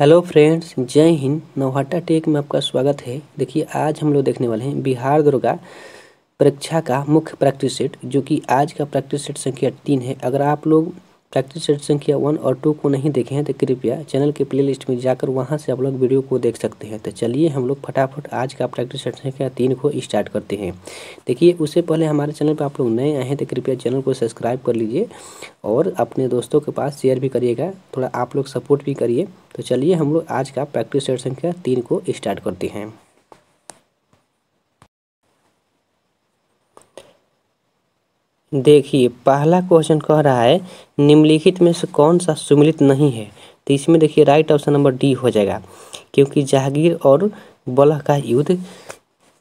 hello friends जय Hind Nauhatta take में आपका स्वागत है देखिए आज हम लोग देखने वाले हैं बिहार दुर्गा परीक्षा का मुख्य प्रैक्टिस सेट जो कि आज का प्रैक्टिस सेट संख्या तीन है अगर आप लोग प्रैक्टिस सेट संख्या वन और टू को नहीं देखे हैं तो कृपया चैनल के प्ले लिस्ट में जाकर वहाँ से आप लोग वीडियो को देख सकते हैं तो चलिए हम लोग फटाफट आज का प्रैक्टिस सेट संख्या तीन को स्टार्ट करते हैं देखिए उससे पहले हमारे चैनल पर आप लोग नए आए हैं तो कृपया चैनल को सब्सक्राइब कर लीजिए और अपने दोस्तों के पास शेयर भी करिएगा थोड़ा आप लोग सपोर्ट भी करिए तो चलिए हम लोग आज का प्रैक्टिस सेट संख्या तीन को स्टार्ट करते हैं देखिए पहला क्वेश्चन कह रहा है निम्नलिखित में से कौन सा सुमिलित नहीं है तो इसमें देखिए राइट ऑप्शन नंबर डी हो जाएगा क्योंकि जहांगीर और बलह का युद्ध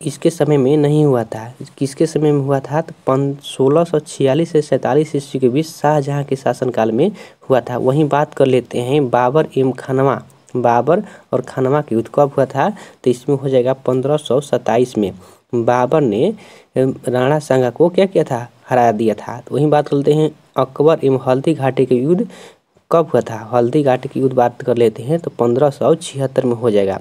इसके समय में नहीं हुआ था किसके समय में हुआ था तो पन सोलह सौ छियालीस से सैंतालीस ईस्वी के बीच शाहजहाँ के शासनकाल में हुआ था वहीं बात कर लेते हैं बाबर एम खनवा बाबर और खनवा के युद्ध कब हुआ था तो इसमें हो जाएगा पंद्रह सौ सत्ताईस में बाबर ने राणा सांगा को क्या किया था हरा दिया था तो वही बात करते हैं अकबर एवं हल्दी घाटी के युद्ध कब हुआ था हल्दी घाटी की युद्ध बात कर लेते हैं तो पंद्रह सौ छिहत्तर में हो जाएगा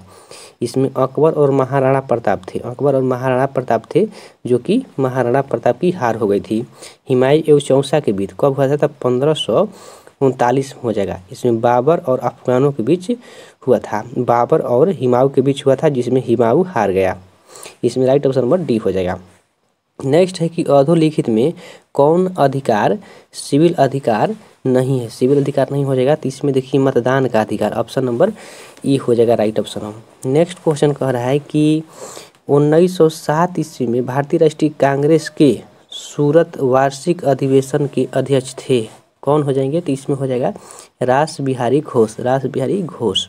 इसमें अकबर और महाराणा प्रताप थे अकबर और महाराणा प्रताप थे जो कि महाराणा प्रताप की हार हो गई थी हिमायू एवं चौसा के बीच कब हुआ था तब पंद्रह सौ उनतालीस हो जाएगा इसमें बाबर और अफगानों के बीच हुआ था बाबर और हिमाऊ के बीच हुआ था जिसमें हिमाऊ हार गया इसमें राइट ऑप्शन नंबर डी हो जाएगा नेक्स्ट है कि अधोलिखित में कौन अधिकार सिविल अधिकार नहीं है सिविल अधिकार नहीं हो जाएगा तो इसमें देखिए मतदान का अधिकार ऑप्शन नंबर ई हो जाएगा राइट ऑप्शन हम नेक्स्ट क्वेश्चन कह रहा है कि 1907 ईस्वी में भारतीय राष्ट्रीय कांग्रेस के सूरत वार्षिक अधिवेशन के अध्यक्ष थे कौन हो जाएंगे तो इसमें हो जाएगा रास बिहारी घोष रास बिहारी घोष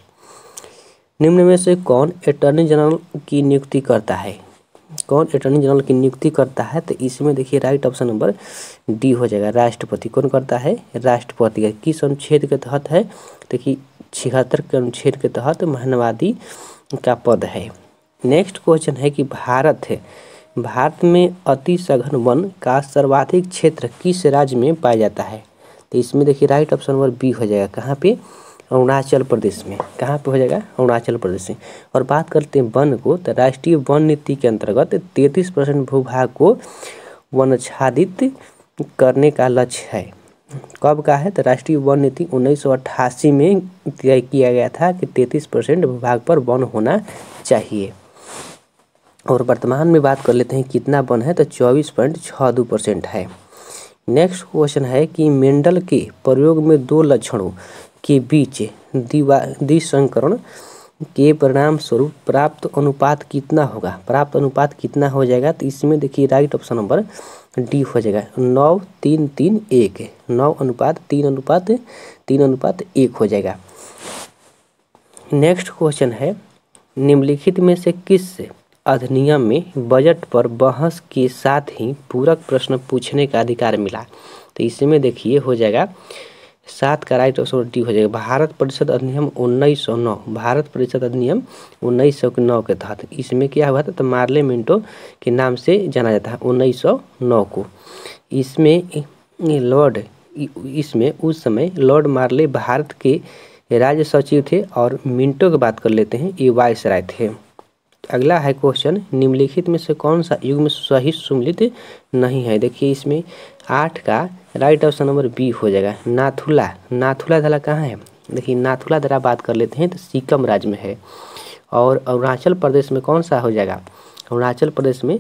निम्न में से कौन अटॉर्नी जनरल की नियुक्ति करता है कौन अटॉर्नी जनरल की नियुक्ति करता है तो इसमें देखिए राइट ऑप्शन नंबर डी हो जाएगा राष्ट्रपति कौन करता है राष्ट्रपति किस अनुच्छेद के तहत है देखिए छिहत्तर के अनुच्छेद के तहत मानवादी का पद है नेक्स्ट क्वेश्चन है कि भारत है भारत में अति सघन वन का सर्वाधिक क्षेत्र किस राज्य में पाया जाता है तो इसमें देखिए राइट ऑप्शन नंबर बी हो जाएगा कहाँ पे अरुणाचल प्रदेश में कहाँ पे हो जाएगा अरुणाचल प्रदेश में और बात करते हैं वन को तो राष्ट्रीय वन नीति के अंतर्गत तैंतीस परसेंट भूभाग को वनच्छादित करने का लक्ष्य है कब का है तो राष्ट्रीय वन नीति उन्नीस में तय किया गया था कि 33 परसेंट भूभाग पर वन होना चाहिए और वर्तमान में बात कर लेते हैं कितना वन है तो चौबीस पॉइंट दो परसेंट है नेक्स्ट क्वेश्चन है कि मेंडल के प्रयोग में दो लक्षणों के बीच दिवा द्विसंकरण के परिणाम स्वरूप प्राप्त अनुपात कितना होगा प्राप्त अनुपात कितना हो जाएगा तो इसमें देखिए राइट ऑप्शन नंबर डी हो जाएगा नौ तीन तीन एक नौ अनुपात तीन अनुपात तीन अनुपात एक हो जाएगा नेक्स्ट क्वेश्चन है निम्नलिखित में से किस अधिनियम में बजट पर बहस के साथ ही पूरक प्रश्न पूछने का अधिकार मिला तो इसमें देखिए हो जाएगा सात का राइट ऑप्शन तो डी हो जाएगा भारत परिषद अधिनियम उन्नीस सौ नौ भारत परिषद अधिनियम उन्नीस सौ नौ के तहत इसमें क्या हुआ था तो मार्ले मिंटो के नाम से जाना जाता है उन्नीस सौ नौ को इसमें लॉर्ड इसमें उस समय लॉर्ड मार्ले भारत के राज्य सचिव थे और मिंटो की बात कर लेते हैं ये वाइस राय थे तो अगला है क्वेश्चन निम्नलिखित में से कौन सा युग में सही सम्मिलित नहीं है देखिए इसमें आठ का राइट ऑप्शन नंबर बी हो जाएगा नाथुला नाथुला धला कहाँ है देखिए नाथुला धरा बात कर लेते हैं तो सिक्किम राज्य में है और अरुणाचल प्रदेश में कौन सा हो जाएगा अरुणाचल प्रदेश में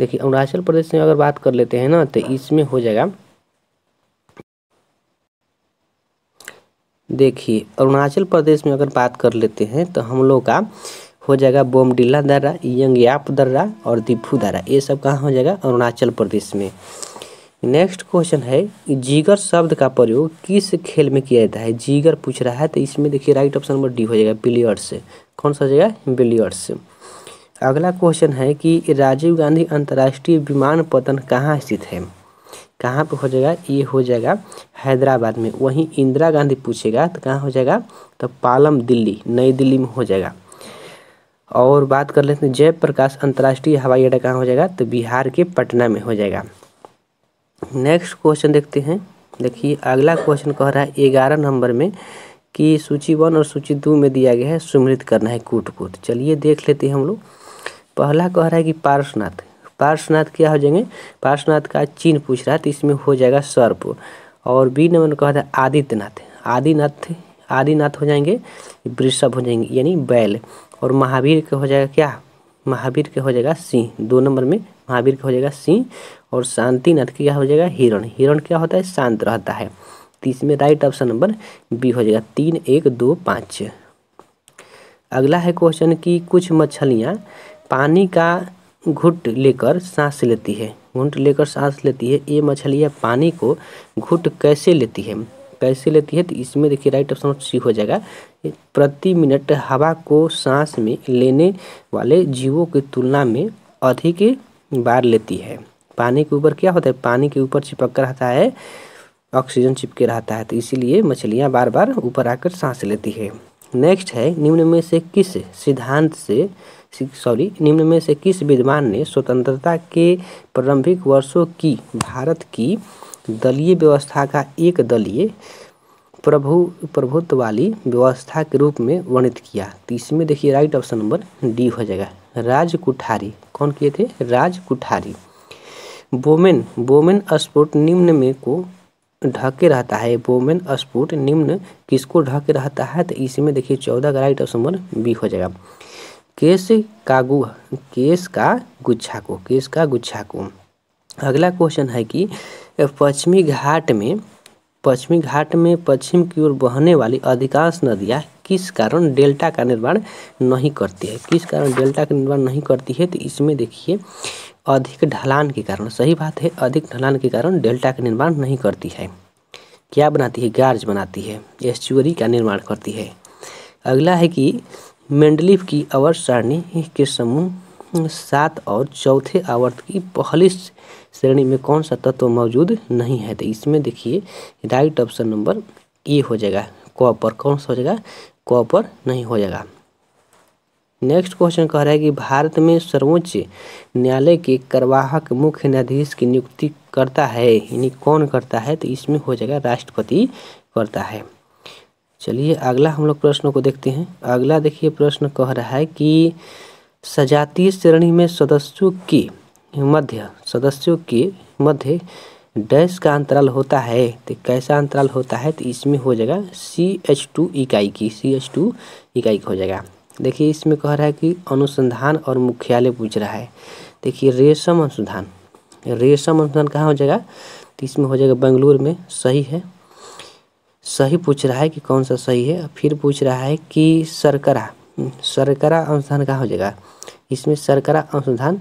देखिए अरुणाचल प्रदेश में अगर बात कर लेते हैं ना तो इसमें हो जाएगा देखिए अरुणाचल प्रदेश में अगर बात कर लेते हैं तो हम लोग का हो जाएगा बोमडिल्ला दर्रा यंगयाप दर्रा और दिफू दर्रा ये सब कहाँ हो जाएगा अरुणाचल प्रदेश में नेक्स्ट क्वेश्चन है जीगर शब्द का प्रयोग किस खेल में किया जाता है जीगर पूछ रहा है तो इसमें देखिए राइट ऑप्शन नंबर डी हो जाएगा बिलियर्ड्स कौन सा हो जाएगा बिलियर्ड्स अगला क्वेश्चन है कि राजीव गांधी अंतर्राष्ट्रीय विमानपतन कहाँ स्थित है कहाँ पे हो जाएगा ये हो जाएगा हैदराबाद में वहीं इंदिरा गांधी पूछेगा तो कहाँ हो जाएगा तो पालम दिल्ली नई दिल्ली में हो जाएगा और बात कर लेते हैं जयप्रकाश अंतर्राष्ट्रीय हवाई अड्डा कहाँ हो जाएगा तो बिहार के पटना में हो जाएगा नेक्स्ट क्वेश्चन देखते हैं देखिए अगला क्वेश्चन कह रहा है ग्यारह नंबर में कि सूची वन और सूची दो में दिया गया है सुमृत करना है कूट कूट चलिए देख लेते हैं हम लोग पहला कह रहा है कि पार्श्वनाथ पार्श्वनाथ क्या हो जाएंगे पार्श्वनाथ का चिन्ह पूछ रहा है तो इसमें हो जाएगा सर्प और बी नंबर में कह रहा है आदित्यनाथ आदिनाथ आदिनाथ हो जाएंगे वृषभ हो जाएंगे यानी बैल और महावीर के हो जाएगा क्या महावीर के हो जाएगा सिंह दो नंबर में महावीर के हो जाएगा सिंह और शांति नाथ क्या हो जाएगा हिरण हिरण क्या होता है शांत रहता है तो इसमें राइट ऑप्शन नंबर बी हो जाएगा तीन एक दो पाँच अगला है क्वेश्चन कि कुछ मछलियाँ पानी का घुट लेकर सांस लेती है घुट लेकर सांस लेती है ये मछलियाँ पानी को घुट कैसे लेती है कैसे लेती है तो इसमें देखिए राइट ऑप्शन सी हो जाएगा प्रति मिनट हवा को सांस में लेने वाले जीवों की तुलना में अधिक बार लेती है पानी के ऊपर क्या होता है पानी के ऊपर चिपक कर रहता है ऑक्सीजन चिपके रहता है तो इसीलिए मछलियाँ बार बार ऊपर आकर सांस लेती है नेक्स्ट है निम्न में से किस सिद्धांत से सॉरी निम्न में से किस विद्वान ने स्वतंत्रता के प्रारंभिक वर्षों की भारत की दलीय व्यवस्था का एक दलीय प्रभु प्रभुत्व वाली व्यवस्था के रूप में वर्णित किया तो इसमें देखिए राइट ऑप्शन नंबर डी हो जाएगा राजकुठारी कौन किए थे राजकुठारी बोमेन बोमेन स्पोर्ट निम्न में को ढके रहता है बोमेन स्पोर्ट निम्न किसको ढके रहता है तो इसी में देखिए चौदह का राइट ऑप्शन बी हो जाएगा केस का गु केस का गुच्छा को केस का गुच्छा को अगला क्वेश्चन है कि पश्चिमी घाट में पश्चिमी घाट में पश्चिम की ओर बहने वाली अधिकांश नदियाँ किस कारण डेल्टा का निर्माण नहीं करती है किस कारण डेल्टा का निर्माण नहीं करती है तो इसमें देखिए अधिक ढलान के कारण सही बात है अधिक ढलान के कारण डेल्टा का निर्माण नहीं करती है क्या बनाती है गार्ज बनाती है एस्चुअरी का निर्माण करती है अगला है कि मेंडलिफ की अवर सारणी के समूह सात और चौथे आवर्त की पहली श्रेणी में कौन सा तत्व मौजूद नहीं है तो इसमें देखिए राइट ऑप्शन नंबर ए हो जाएगा कॉपर कौन सा हो जाएगा कॉपर नहीं हो जाएगा नेक्स्ट क्वेश्चन कह रहा है कि भारत में सर्वोच्च न्यायालय के करवाहक मुख्य न्यायाधीश की नियुक्ति करता है यानी कौन करता है तो इसमें हो जाएगा राष्ट्रपति करता है चलिए अगला हम लोग प्रश्न को देखते हैं अगला देखिए प्रश्न कह रहा है कि सजातीय श्रेणी में सदस्यों के मध्य सदस्यों के मध्य डैश का अंतराल होता है तो कैसा अंतराल होता है तो इसमें हो जाएगा सी एच टू इकाई की सी एच टू इकाई का हो जाएगा देखिए इसमें कह रहा है कि अनुसंधान और मुख्यालय पूछ रहा है देखिए रेशम अनुसंधान रेशम अनुसंधान कहाँ हो जाएगा तो इसमें हो जाएगा बेंगलुरु में सही है सही पूछ रहा है कि कौन सा सही है फिर पूछ रहा है कि सरकरा हम्म, सरकरा अनुसंधान कहाँ हो जाएगा इसमें सरकरा अनुसंधान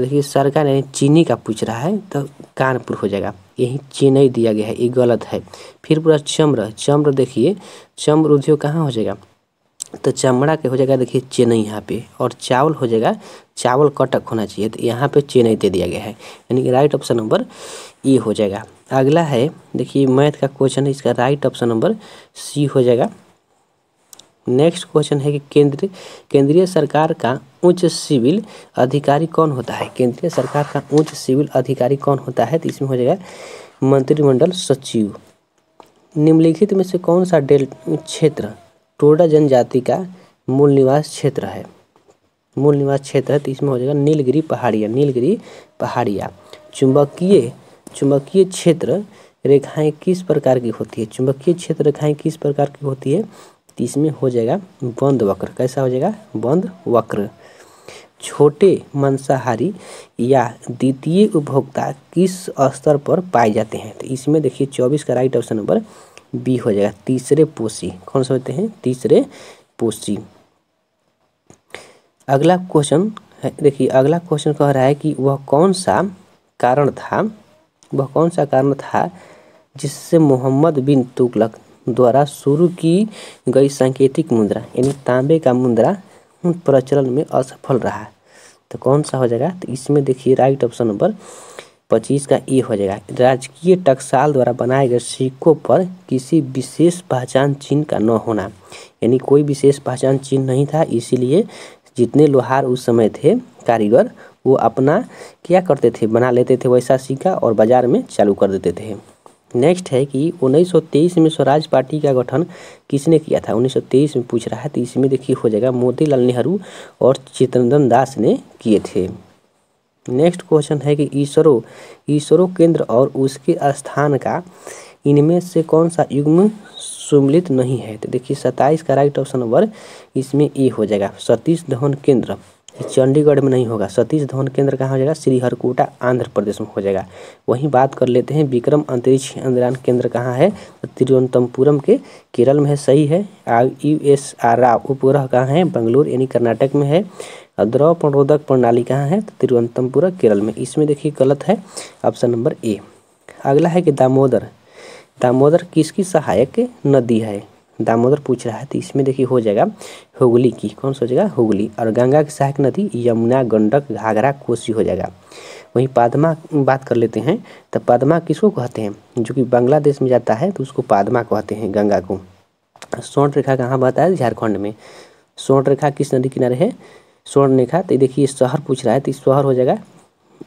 देखिए सरकार यानी चीनी का पूछ रहा है तो कानपुर हो जाएगा यही चेन्नई दिया गया है ये गलत है फिर पूरा चम्र चम्र देखिए चम्र उद्योग कहाँ हो जाएगा तो चमड़ा के हो जाएगा देखिए चेनई यहाँ पे और चावल हो जाएगा चावल कटक होना चाहिए तो यहाँ पे चेनई दे दिया गया है यानी कि राइट ऑप्शन नंबर ई हो जाएगा अगला है देखिए मैथ का क्वेश्चन है इसका राइट ऑप्शन नंबर सी हो जाएगा नेक्स्ट क्वेश्चन है कि केंद्र केंद्रीय सरकार का उच्च सिविल अधिकारी कौन होता है केंद्रीय सरकार का उच्च सिविल अधिकारी कौन होता है तो इसमें हो जाएगा मंत्रिमंडल सचिव निम्नलिखित में से कौन सा डेल क्षेत्र टोडा जनजाति का मूल निवास क्षेत्र है मूल निवास क्षेत्र है तो इसमें हो जाएगा नीलगिरी पहाड़िया नीलगिरी पहाड़िया चुंबकीय चुंबकीय क्षेत्र रेखाएं किस प्रकार की होती है चुंबकीय क्षेत्र रेखाएं किस प्रकार की होती है तो इसमें हो जाएगा बंद वक्र कैसा हो जाएगा बंद वक्र छोटे मांसाहारी या द्वितीय उपभोक्ता किस स्तर पर पाए जाते हैं तो इसमें देखिए चौबीस का राइट ऑप्शन नंबर बी हो जाएगा तीसरे पोषी कौन से होते हैं तीसरे पोषी अगला क्वेश्चन है देखिए अगला क्वेश्चन कह रहा है कि वह कौन सा कारण था वह कौन सा कारण था जिससे मोहम्मद बिन तुगलक द्वारा शुरू की गई सांकेतिक मुद्रा यानी तांबे का मुद्रा प्रचलन में असफल रहा तो कौन सा हो जाएगा तो इसमें देखिए राइट ऑप्शन नंबर पच्चीस का ई हो जाएगा राजकीय टकसाल द्वारा बनाए गए सिक्कों पर किसी विशेष पहचान चिन्ह का न होना यानी कोई विशेष पहचान चिन्ह नहीं था इसीलिए जितने लोहार उस समय थे कारीगर वो अपना क्या करते थे बना लेते थे वैसा सिक्का और बाज़ार में चालू कर देते थे नेक्स्ट है कि 1923 में स्वराज पार्टी का गठन किसने किया था 1923 में पूछ रहा है तो इसमें देखिए हो जाएगा मोतीलाल नेहरू और चित्रंदन दास ने किए थे नेक्स्ट क्वेश्चन है कि इसरो ईश्वरों केंद्र और उसके स्थान का इनमें से कौन सा युग्म सुमिलित नहीं है तो देखिए सत्ताईस का राइट ऑप्शन नंबर इसमें ए हो जाएगा सतीश धवन केंद्र चंडीगढ़ में नहीं होगा सतीश धवन केंद्र कहाँ हो जाएगा श्रीहरकोटा आंध्र प्रदेश में हो जाएगा वहीं बात कर लेते हैं विक्रम अंतरिक्ष अंदरान केंद्र कहाँ है तो तिरुवनंतपुरम के केरल में है सही है यू एस आर उपग्रह कहाँ है बंगलोर यानी कर्नाटक में है द्रव प्रणरोधक प्रणाली कहाँ है तो तिरुवनंतपुरा केरल में इसमें देखिए गलत है ऑप्शन नंबर ए अगला है कि दामोदर दामोदर किसकी सहायक नदी है दामोदर पूछ रहा है तो इसमें देखिए हो जाएगा हुगली की कौन सा हो जाएगा हुगली और गंगा की सहायक नदी यमुना गंडक घाघरा कोसी हो जाएगा वहीं पादमा बात कर लेते हैं तो पादमा किसको कहते हैं जो कि बांग्लादेश में जाता है तो उसको पादमा कहते हैं गंगा को सोन रेखा कहाँ बहता है झारखंड में सोन रेखा किस नदी किनारे है स्वर्ण रेखा तो देखिए शहर पूछ रहा है तो शहर हो जाएगा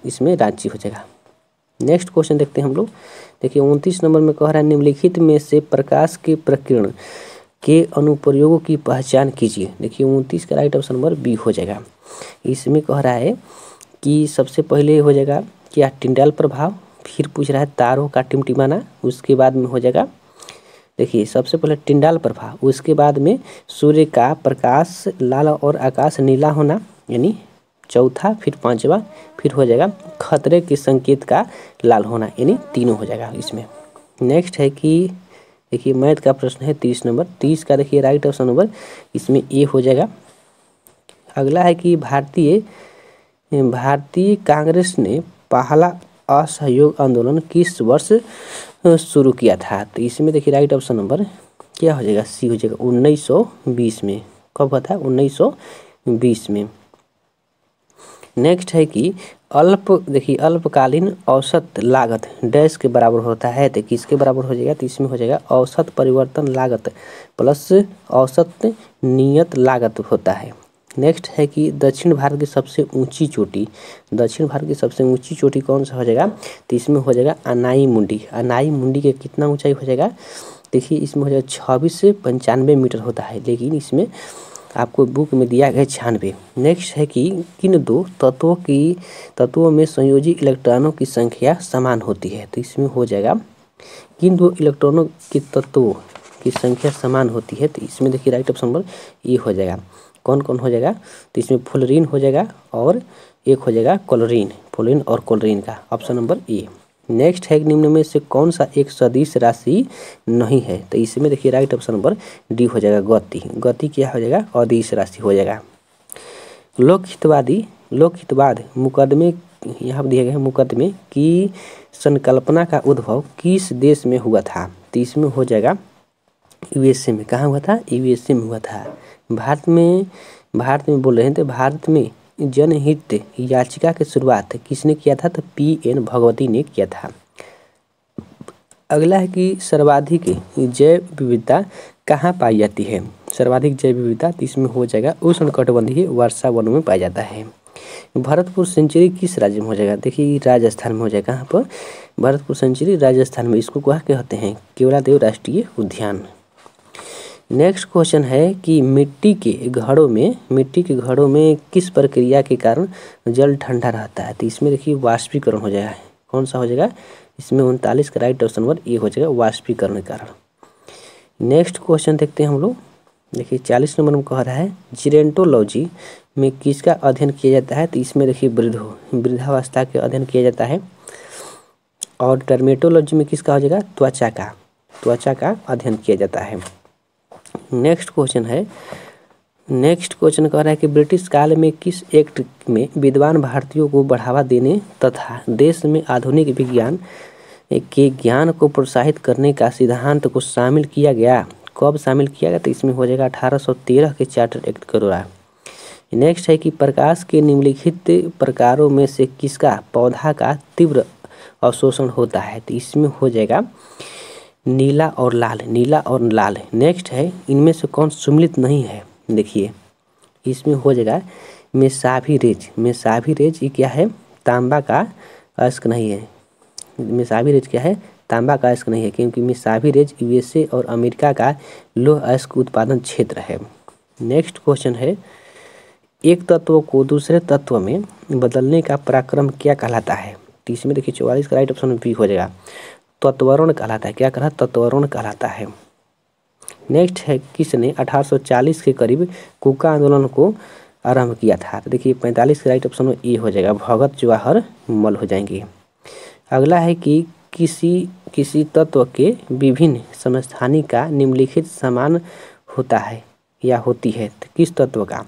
इसमें रांची हो जाएगा नेक्स्ट क्वेश्चन देखते हैं हम लोग देखिए उनतीस नंबर में कह रहा है निम्नलिखित में से प्रकाश के प्रकीर्ण के अनुप्रयोगों की पहचान कीजिए देखिए उनतीस का राइट ऑप्शन नंबर बी हो जाएगा इसमें कह रहा है कि सबसे पहले हो जाएगा क्या टिंडाल प्रभाव फिर पूछ रहा है तारों का टिमटिमाना उसके बाद में हो जाएगा देखिए सबसे पहले टिंडाल प्रभा उसके बाद में सूर्य का प्रकाश लाल और आकाश नीला होना यानी चौथा फिर पांचवा फिर हो जाएगा खतरे के संकेत का लाल होना यानी तीनों हो जाएगा इसमें नेक्स्ट है कि देखिए मैथ का प्रश्न है तीस नंबर तीस का देखिए राइट ऑप्शन नंबर इसमें ए हो जाएगा अगला है कि भारतीय भारतीय कांग्रेस ने पहला असहयोग आंदोलन किस वर्ष शुरू किया था तो इसमें देखिए राइट ऑप्शन नंबर क्या हो जाएगा सी हो जाएगा उन्नीस सौ बीस में कब हुआ था उन्नीस सौ बीस में नेक्स्ट है कि अल्प देखिए अल्पकालीन औसत लागत डैश के बराबर होता है तो किसके बराबर हो जाएगा तो इसमें हो जाएगा औसत परिवर्तन लागत प्लस औसत नियत लागत होता है नेक्स्ट है कि दक्षिण भारत की सबसे ऊंची चोटी दक्षिण भारत की सबसे ऊंची चोटी कौन सा हो जाएगा तो इसमें हो जाएगा अनाई मुंडी अनाई मुंडी के कितना ऊंचाई हो जाएगा देखिए इसमें हो जाएगा छब्बीस से पंचानवे मीटर होता है लेकिन इसमें आपको बुक में दिया गया छियानवे नेक्स्ट है कि किन दो तत्वों की तत्वों में संयोजित इलेक्ट्रॉनों की संख्या समान होती है तो इसमें हो जाएगा किन दो इलेक्ट्रॉनों के तत्वों की संख्या समान होती है तो इसमें देखिए राइट ऑप्शन नंबर ये हो जाएगा कौन कौन हो जाएगा तो इसमें फुलरीन हो जाएगा और एक हो जाएगा क्लोरीन फुलरीन और क्लोरीन का ऑप्शन नंबर ए नेक्स्ट है निम्न में से कौन सा एक सदिश राशि नहीं है तो इसमें देखिए राइट ऑप्शन नंबर डी हो जाएगा गति गति क्या हो जाएगा अदिश राशि हो जाएगा लोकहितवादी लोकहितवाद मुकदमे यहाँ पर दिया गया मुकदमे की संकल्पना का उद्भव किस देश में हुआ था तो इसमें हो जाएगा यूएसए में कहाँ हुआ था यूएसए में हुआ था भारत में भारत में बोल रहे हैं तो भारत में जनहित याचिका की शुरुआत किसने किया था तो पी एन भगवती ने किया था अगला है कि सर्वाधिक जैव विविधता कहाँ पाई जाती है सर्वाधिक जैव विविधता तो इसमें हो जाएगा उष्ण कटबंधीय वर्षा वनों में पाया जाता है भरतपुर सेंचुरी किस राज्य में हो जाएगा देखिए राजस्थान में हो जाएगा कहाँ पर भरतपुर सेंचुरी राजस्थान में इसको कहा कहते हैं केवलादेव राष्ट्रीय उद्यान नेक्स्ट क्वेश्चन है कि मिट्टी के घड़ों में मिट्टी के घड़ों में किस प्रक्रिया के कारण जल ठंडा रहता है तो इसमें देखिए वाष्पीकरण हो जाएगा कौन सा हो जाएगा इसमें उनतालीस का राइट ऑप्शन नंबर ए हो जाएगा वाष्पीकरण के कारण नेक्स्ट क्वेश्चन देखते हैं हम लोग देखिए चालीस नंबर में कह रहा है जीरेंटोलॉजी में किसका अध्ययन किया जाता है तो इसमें देखिए वृद्ध वृद्धावस्था के अध्ययन किया जाता है और टर्मेटोलॉजी में किसका हो जाएगा त्वचा का त्वचा का अध्ययन किया जाता है नेक्स्ट क्वेश्चन है नेक्स्ट क्वेश्चन कह रहा है कि ब्रिटिश काल में किस एक्ट में विद्वान भारतीयों को बढ़ावा देने तथा देश में आधुनिक विज्ञान के ज्ञान को प्रोत्साहित करने का सिद्धांत को शामिल किया गया कब शामिल किया गया तो इसमें हो जाएगा अठारह के चार्टर एक्ट करोड़ा नेक्स्ट है कि प्रकाश के निम्नलिखित प्रकारों में से किसका पौधा का तीव्र अवशोषण होता है तो इसमें हो जाएगा नीला और लाल नीला और लाल नेक्स्ट है इनमें से कौन सुमिलित नहीं है देखिए इसमें हो जाएगा मेसाभी रेज मेसाभी रेज ये क्या है तांबा का अस्क नहीं है मेसाभी रेज क्या है तांबा का अस्क नहीं है क्योंकि मेसाभी रेज यूएसए और अमेरिका का लोह अस्क उत्पादन क्षेत्र है नेक्स्ट क्वेश्चन है एक तत्व को दूसरे तत्व में बदलने का पराक्रम क्या कहलाता है इसमें देखिए चौवालीस का राइट ऑप्शन बी हो जाएगा तत्वरुण कहलाता है क्या कह रहा है तत्वरण कहलाता है नेक्स्ट है किसने 1840 के करीब कुका आंदोलन को आरंभ किया था तो देखिए 45 के राइट ऑप्शन में ए हो जाएगा भगत जवाहर मल हो जाएंगे अगला है कि किसी किसी तत्व के विभिन्न समस्थानी का निम्नलिखित समान होता है या होती है तो किस तत्व का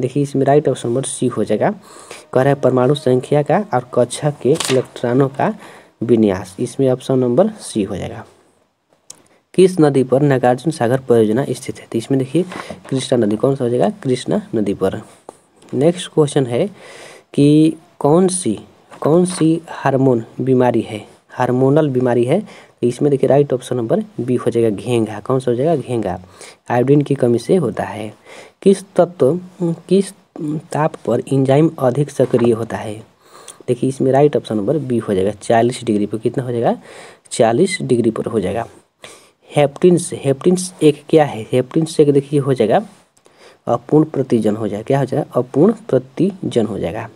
देखिए इसमें राइट ऑप्शन नंबर सी हो जाएगा कह रहा है परमाणु संख्या का और कक्षा के इलेक्ट्रॉनों का विन्यास इसमें ऑप्शन नंबर सी हो जाएगा किस नदी पर नागार्जुन सागर परियोजना स्थित है तो इसमें देखिए कृष्णा नदी कौन सा हो जाएगा कृष्णा नदी पर नेक्स्ट क्वेश्चन है कि कौन सी कौन सी हार्मोन बीमारी है हार्मोनल बीमारी है तो इसमें देखिए राइट ऑप्शन नंबर बी हो जाएगा घेंगा कौन सा हो जाएगा घेंगा आयोडीन की कमी से होता है किस तत्व किस ताप पर इंजाइम अधिक सक्रिय होता है देखिए इसमें राइट ऑप्शन नंबर बी हो जाएगा चालीस डिग्री पर कितना हो जाएगा चालीस डिग्री पर हो जाएगा हेप्टिन्स हेप्टिन्स एक क्या है हेप्टिन्स एक देखिए हो जाएगा अपूर्ण प्रतिजन हो जाएगा क्या हो जाएगा अपूर्ण प्रतिजन हो जाएगा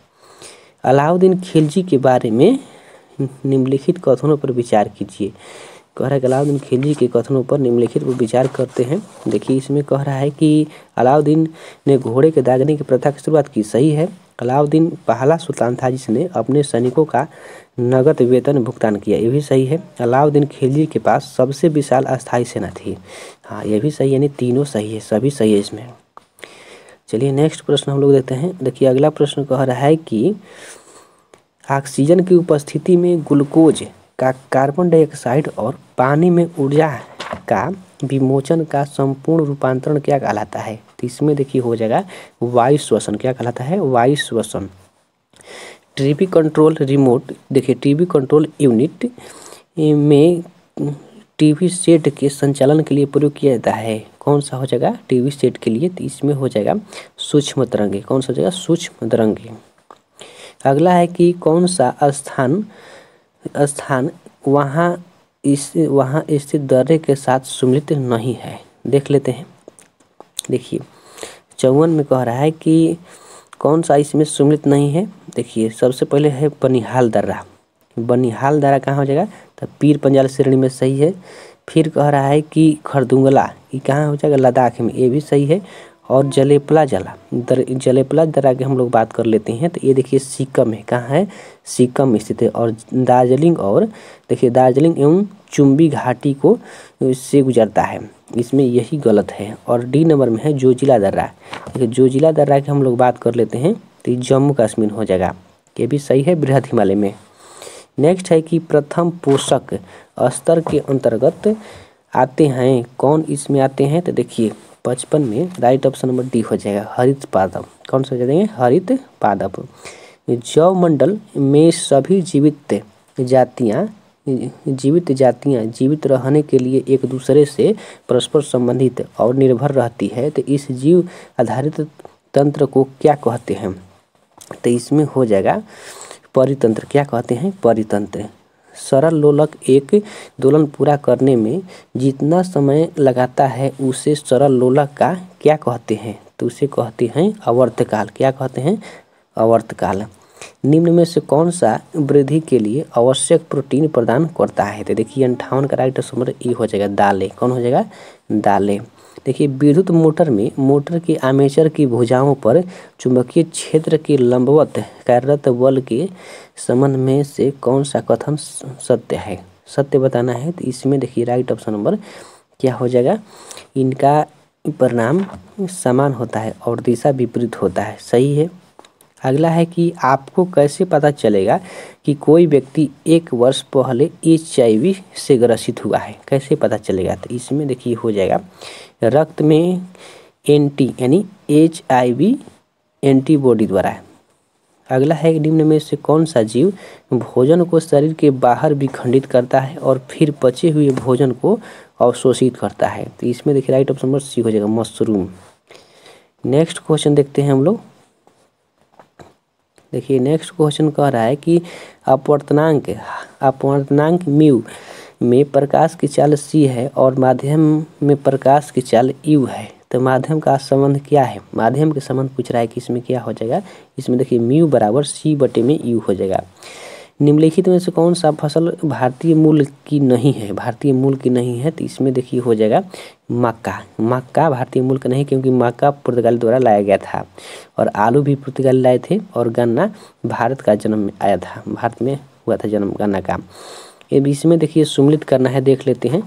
अलाउद्दीन खिलजी के बारे में निम्नलिखित कथनों पर विचार कीजिए कह रहा है कि अलाउद्दीन खिलजी के कथनों पर निम्नलिखित पर विचार करते हैं देखिए इसमें कह रहा है कि अलाउद्दीन ने घोड़े के दागने की प्रथा की शुरुआत की सही है अलाउद्दीन पहला सुल्तान था जिसने अपने सैनिकों का नगद वेतन भुगतान किया ये भी सही है अलाउद्दीन खिलजी के पास सबसे विशाल अस्थायी सेना थी हाँ ये भी सही यानी तीनों सही है सभी सही है इसमें चलिए नेक्स्ट प्रश्न हम लोग देखते हैं देखिए अगला प्रश्न कह रहा है कि ऑक्सीजन की उपस्थिति में ग्लूकोज का कार्बन डाइऑक्साइड और पानी में ऊर्जा का विमोचन का संपूर्ण रूपांतरण क्या कहलाता है तो इसमें देखिए हो जाएगा वायु श्वसन क्या कहलाता है वायु श्वसन टीवी कंट्रोल रिमोट देखिए टीबी कंट्रोल यूनिट में टीवी सेट के संचालन के लिए प्रयोग किया जाता है कौन सा हो जाएगा टीवी सेट के लिए तो इसमें हो जाएगा सूक्ष्म तरंगे कौन सा हो जाएगा सूक्ष्म तरंगे अगला है कि कौन सा स्थान स्थान वहाँ इस वहाँ स्थित दर्रे के साथ सुमिलित नहीं है देख लेते हैं देखिए चौवन में कह रहा है कि कौन सा इसमें सुमिलित नहीं है देखिए सबसे पहले है बनिहाल दर्रा बनिहाल दर्रा कहाँ हो जाएगा तो पीर पंजाल श्रेणी में सही है फिर कह रहा है कि खरदुंगला ये कहाँ हो जाएगा लद्दाख में ये भी सही है और जलेपला जला दर जलेपला दरा के हम लोग बात कर लेते हैं तो ये देखिए सिक्कम है कहाँ है सिक्कम स्थित है और दार्जिलिंग और देखिए दार्जिलिंग एवं चुम्बी घाटी को से गुजरता है इसमें यही गलत है और डी नंबर में है जोजिला दर्रा देखिए जोजिला दर्रा की हम लोग बात कर लेते हैं तो जम्मू कश्मीर हो जाएगा ये भी सही है बृहद हिमालय में नेक्स्ट है कि प्रथम पोषक स्तर के अंतर्गत आते हैं कौन इसमें आते हैं तो देखिए पचपन में राइट ऑप्शन नंबर डी हो जाएगा हरित पादप कौन सा हो जाएंगे हरित पादप जैव मंडल में सभी जीवित जातियाँ जीवित जातियाँ जीवित रहने के लिए एक दूसरे से परस्पर संबंधित और निर्भर रहती है तो इस जीव आधारित तंत्र को क्या कहते हैं तो इसमें हो जाएगा परितंत्र क्या कहते हैं परितंत्र सरल लोलक एक दोलन पूरा करने में जितना समय लगाता है उसे सरल लोलक का क्या कहते हैं तो उसे कहते हैं अवर्तकाल क्या कहते हैं अवर्तकाल निम्न में से कौन सा वृद्धि के लिए आवश्यक प्रोटीन प्रदान करता है तो देखिए अंठावन का राइट समय ई हो जाएगा दालें कौन हो जाएगा दालें देखिए विद्युत मोटर में मोटर के आमेचर की भुजाओं पर चुंबकीय क्षेत्र के लंबवत कार्यरत बल के संबंध में से कौन सा कथन सत्य है सत्य बताना है तो इसमें देखिए राइट ऑप्शन नंबर क्या हो जाएगा इनका परिणाम समान होता है और दिशा विपरीत होता है सही है अगला है कि आपको कैसे पता चलेगा कि कोई व्यक्ति एक वर्ष पहले एच से ग्रसित हुआ है कैसे पता चलेगा तो इसमें देखिए हो जाएगा रक्त में एंटी यानी एच एंटीबॉडी द्वारा अगला है निम्न में से कौन सा जीव भोजन को शरीर के बाहर विखंडित करता है और फिर पचे हुए भोजन को अवशोषित करता है तो इसमें देखिए राइट ऑप्शन नंबर सी हो जाएगा मशरूम नेक्स्ट क्वेश्चन देखते हैं हम लोग देखिए नेक्स्ट क्वेश्चन कह रहा है कि अपवर्तनांक अपवर्तनांक म्यू में प्रकाश की चाल सी है और माध्यम में प्रकाश की चाल यू है तो माध्यम का संबंध क्या है माध्यम के संबंध पूछ रहा है कि इसमें क्या हो जाएगा इसमें देखिए म्यू बराबर सी बटे में यू हो जाएगा निम्नलिखित में से कौन सा फसल भारतीय मूल की नहीं है भारतीय मूल की नहीं है तो इसमें देखिए हो जाएगा मक्का मक्का भारतीय मूल का नहीं क्योंकि मक्का पुर्तगाल द्वारा लाया गया था और आलू भी पुर्तगाल लाए थे और गन्ना भारत का जन्म आया था भारत में हुआ था जन्म गन्ना का ये इसमें देखिए सुमिलित करना है देख लेते हैं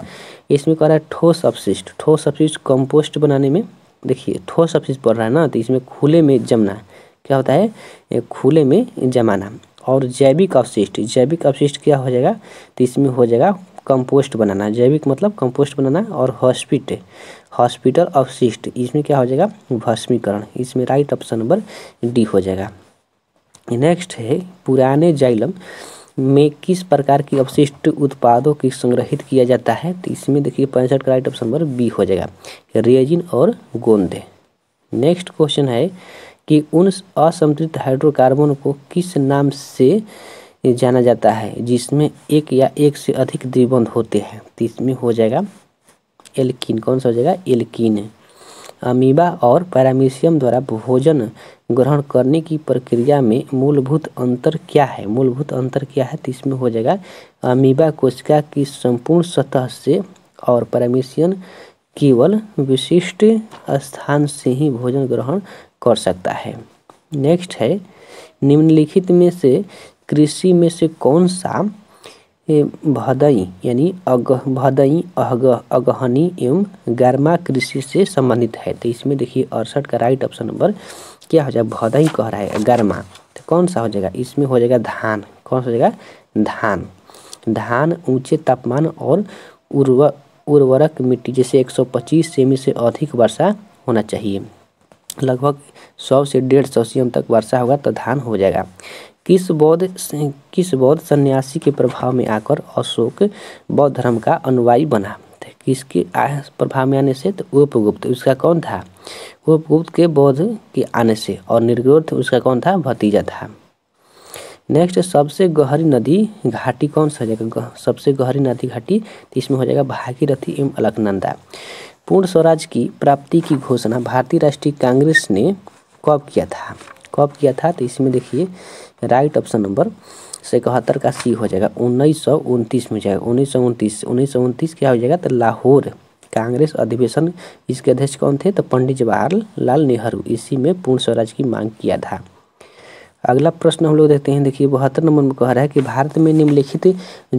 इसमें कह रहा है ठोस अपशिष्ट ठोस अपशिष्ट कंपोस्ट बनाने में देखिए ठोस अपशिष्ट पड़ रहा है ना तो इसमें खुले में जमना क्या होता है खुले में जमाना और जैविक अवशिष्ट जैविक अवशिष्ट क्या हो जाएगा तो इसमें हो जाएगा कंपोस्ट बनाना जैविक मतलब कंपोस्ट बनाना और हॉस्पिट हॉस्पिटल अवशिष्ट इसमें क्या हो जाएगा भस्मीकरण इसमें राइट ऑप्शन नंबर डी हो जाएगा नेक्स्ट है पुराने जाइलम में किस प्रकार की अवशिष्ट उत्पादों की संग्रहित किया जाता है तो इसमें देखिए पैंसठ का राइट ऑप्शन नंबर बी हो जाएगा रेजिन और गोंदे नेक्स्ट क्वेश्चन है कि उन असंतुलित हाइड्रोकार्बन को किस नाम से जाना जाता है जिसमें एक या एक से अधिक द्विबंध होते हैं तो इसमें हो जाएगा एल्किन कौन सा हो जाएगा एल्किन अमीबा और पैरामीशियम द्वारा भोजन ग्रहण करने की प्रक्रिया में मूलभूत अंतर क्या है मूलभूत अंतर क्या है तो इसमें हो जाएगा अमीबा कोशिका की संपूर्ण सतह से और पैरामीशियन केवल विशिष्ट स्थान से ही भोजन ग्रहण कर सकता है नेक्स्ट है निम्नलिखित में से कृषि में से कौन सा भदई यानी अग भदई अहग अगहनी एवं गर्मा कृषि से संबंधित है तो इसमें देखिए अड़सठ का राइट ऑप्शन नंबर क्या हो जाएगा भदई कह रहा है गर्मा तो कौन सा हो जाएगा इसमें हो जाएगा धान कौन सा हो जाएगा धान धान ऊंचे तापमान और उर्वर उर्वरक मिट्टी जैसे 125 सेमी से अधिक वर्षा होना चाहिए लगभग 100 से डेढ़ सौ सीएम तक वर्षा होगा तो धान हो जाएगा किस बौद्ध किस बौद्ध सन्यासी के प्रभाव में आकर अशोक बौद्ध धर्म का अनुयायी बना तो किसके प्रभाव में आने से तो उपगुप्त उसका कौन था उपगुप्त के बौद्ध के आने से और निर्गोध उसका कौन था भतीजा था नेक्स्ट सबसे गहरी नदी घाटी कौन सा हो जाएगा सबसे गहरी नदी घाटी तो इसमें हो जाएगा भागीरथी एवं अलकनंदा पूर्ण स्वराज की प्राप्ति की घोषणा भारतीय राष्ट्रीय कांग्रेस ने कब किया था कब किया था तो इसमें देखिए राइट ऑप्शन नंबर इकहत्तर का सी हो जाएगा उन्नीस सौ उनतीस में जाएगा उन्नीस सौ उनतीस उन्नीस सौ उनतीस क्या हो जाएगा तो लाहौर कांग्रेस अधिवेशन इसके अध्यक्ष कौन थे तो पंडित जवाहरलाल नेहरू इसी में पूर्ण स्वराज की मांग किया था अगला प्रश्न हम लोग देखते हैं देखिए बहत्तर नंबर में कह रहा है कि भारत में निम्नलिखित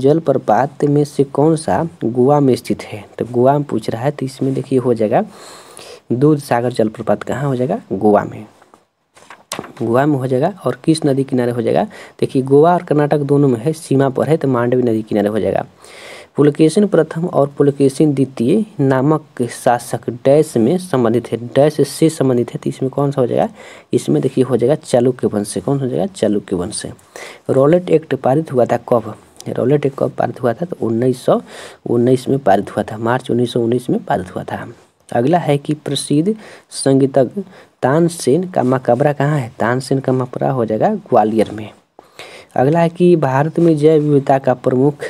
जलप्रपात में से कौन सा गोवा में स्थित है तो गोवा में पूछ रहा है तो इसमें देखिए हो जाएगा दूध सागर जलप्रपात कहाँ हो जाएगा गोवा में गोवा में हो जाएगा और किस नदी किनारे हो जाएगा देखिए गोवा और कर्नाटक दोनों में है सीमा पर है तो मांडवी नदी किनारे हो जाएगा पुलकेशन प्रथम और पुलकेशन द्वितीय नामक शासक डैश में संबंधित है डैश से संबंधित है तो इसमें कौन सा हो जाएगा इसमें देखिए हो जाएगा चालुक्य वंश से कौन हो जाएगा चालुक्य वंश से रॉलेट एक्ट पारित हुआ था कब रॉलेट एक्ट कब पारित हुआ था तो उन्नीस सौ उन्नीस में पारित हुआ था मार्च उन्नीस सौ उन्नीस में पारित हुआ था अगला है कि प्रसिद्ध संगीतज्ञ तानसेन का मकबरा कहाँ है तानसेन का मकबरा हो जाएगा ग्वालियर में अगला है कि भारत में जैव विविधता का प्रमुख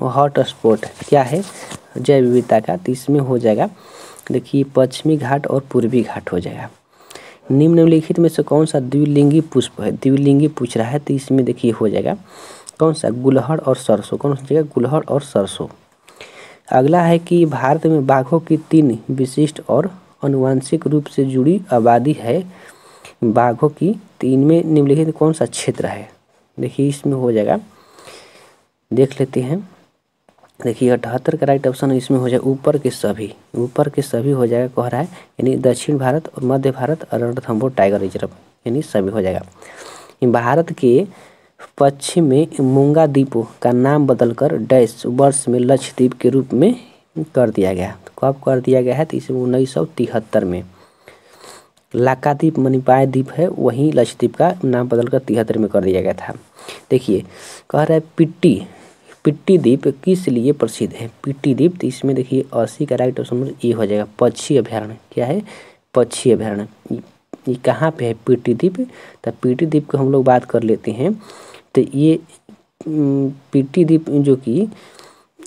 हॉट स्पॉट क्या है जैव विविधता का तो इसमें हो जाएगा देखिए पश्चिमी घाट और पूर्वी घाट हो जाएगा निम्नलिखित में से कौन सा द्विलिंगी पुष्प है द्विलिंगी पूछ रहा है तो इसमें देखिए हो जाएगा कौन सा गुलहड़ और सरसों कौन सा जगह गुलहड़ और सरसों अगला है कि भारत में बाघों की तीन विशिष्ट और अनुवांशिक रूप से जुड़ी आबादी है बाघों की तो इनमें निम्नलिखित कौन सा क्षेत्र है देखिए इसमें हो जाएगा देख लेते हैं देखिए अठहत्तर का राइट ऑप्शन इसमें हो जाए ऊपर के सभी ऊपर के सभी हो जाएगा कह रहा है यानी दक्षिण भारत और मध्य भारत और रणथम्बोर टाइगर रिजर्व यानी सभी हो जाएगा भारत के पश्चिम में मुंगा द्वीपों का नाम बदलकर डैश वर्ष में लक्षद्वीप के रूप में कर दिया गया कब तो कर दिया गया है तो इसमें उन्नीस सौ तिहत्तर में लाकाद्वीप मणिपाय द्वीप है वहीं लक्षद्वीप का नाम बदलकर तिहत्तर में कर दिया गया था देखिए कह रहा है पिट्टी पिट्टी द्वीप किस लिए प्रसिद्ध है पिट्टी तो इसमें देखिए अस्सी का राइट ऑप्शन ए हो जाएगा पक्षी अभ्यारण्य क्या है पक्षी अभ्यारण्य ये कहाँ पे है पिट्टीदीप तो पिट्टीदीप की हम लोग बात कर लेते हैं तो ये पिट्टीदीप जो कि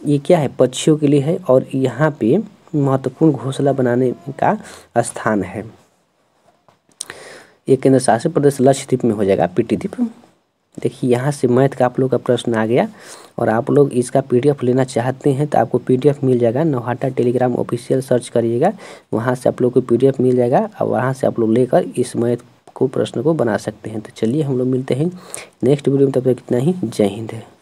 ये क्या है पक्षियों के लिए है और यहाँ पे महत्वपूर्ण घोसला बनाने का स्थान है ये केंद्र शासित प्रदेश लक्षद्वीप में हो जाएगा पिट्टीदीप देखिए यहाँ से मैथ का आप लोग का प्रश्न आ गया और आप लोग इसका पीडीएफ लेना चाहते हैं तो आपको पीडीएफ मिल जाएगा नोहाटा टेलीग्राम ऑफिशियल सर्च करिएगा वहाँ से आप लोग को पीडीएफ मिल जाएगा और वहाँ से आप लोग लेकर इस मैथ को प्रश्न को बना सकते हैं तो चलिए हम लोग मिलते हैं नेक्स्ट वीडियो में तब तक इतना ही जय हिंद है